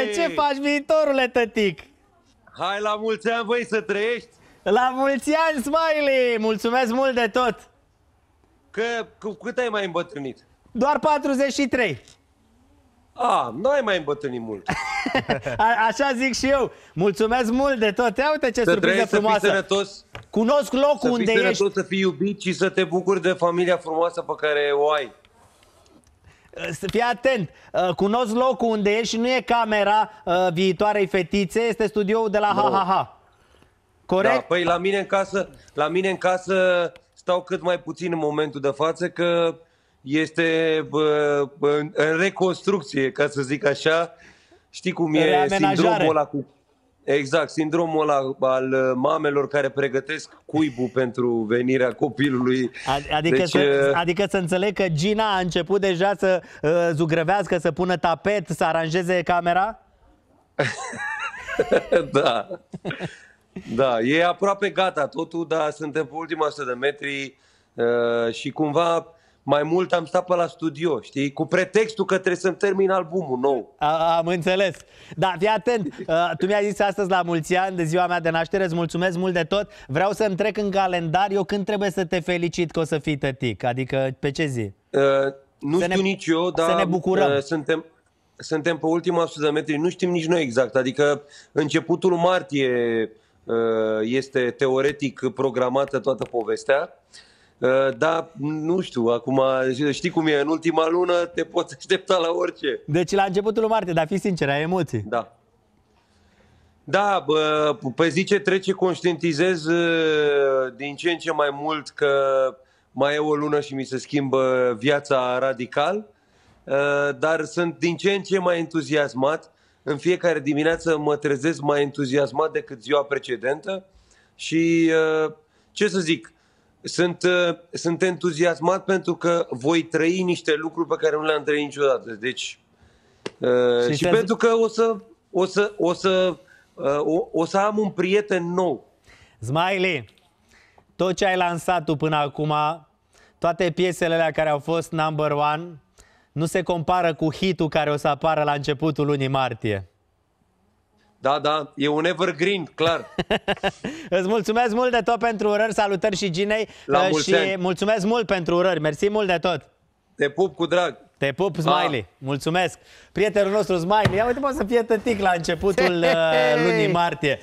Bine, ce faci, viitorule, tătic? Hai la mulți ani, voi să trăiești! La mulți ani, Smiley! Mulțumesc mult de tot! Că cu cât ai mai îmbătrânit? Doar 43. A, nu ai mai îmbătrânit mult. A, așa zic și eu. Mulțumesc mult de tot. Ia uite ce să surpriză frumoasă. Să sănătos. Cunosc locul să unde ești. Să fii sănătos, să fii iubit și să te bucuri de familia frumoasă pe care o ai. Fii atent, uh, cunosc locul unde e și nu e camera uh, viitoarei fetițe, este studioul de la no. HHH. Corect? Da, păi la mine în casă, la mine în casă stau cât mai puțin în momentul de față că este bă, bă, în reconstrucție, ca să zic așa. Știi cum e sindromul ăla cu Exact, sindromul ăla al uh, mamelor care pregătesc cuibul pentru venirea copilului. Adică, deci, să, uh, adică să înțeleg că Gina a început deja să uh, zugrăvească, să pună tapet, să aranjeze camera? da. Da, e aproape gata totul, dar suntem pe ultima 100 de metri uh, și cumva mai mult am stat pe la studio, știi? Cu pretextul că trebuie să-mi termin albumul nou. A, am înțeles. Da, fii atent. Uh, tu mi-ai zis astăzi la mulți ani de ziua mea de naștere, îți mulțumesc mult de tot. Vreau să-mi trec în calendar eu când trebuie să te felicit că o să fii tătic, adică pe ce zi? Uh, nu să știu ne, nici eu, dar să ne bucurăm. Uh, suntem, suntem pe ultima 100 de metri, nu știm nici noi exact, adică începutul martie uh, este teoretic programată toată povestea. Uh, Uh, da, nu știu, acum știi cum e, în ultima lună te poți aștepta la orice. Deci la începutul lui martie, dar fi sincer, ai emoții. Da. Da, bă, pe zi ce trece conștientizez uh, din ce în ce mai mult că mai e o lună și mi se schimbă viața radical, uh, dar sunt din ce în ce mai entuziasmat. În fiecare dimineață mă trezesc mai entuziasmat decât ziua precedentă și ce să zic, sunt, uh, sunt entuziasmat pentru că voi trăi niște lucruri pe care nu le-am trăit niciodată. Deci, uh, și, și pentru că o să, o să, o să, uh, o, o să am un prieten nou. Smiley, tot ce ai lansat tu până acum, toate piesele alea care au fost number one, nu se compară cu hitul care o să apară la începutul lunii martie. Da, da, e un evergreen, clar. Îți mulțumesc mult de tot pentru urări, salutări și Ginei La ă, mulți și ani. mulțumesc mult pentru urări, mersi mult de tot. Te pup cu drag. Te pup, Smiley. Ah. Mulțumesc. Prietenul nostru, Smiley. Ia uite, poate să fie tătic la începutul uh, lunii martie.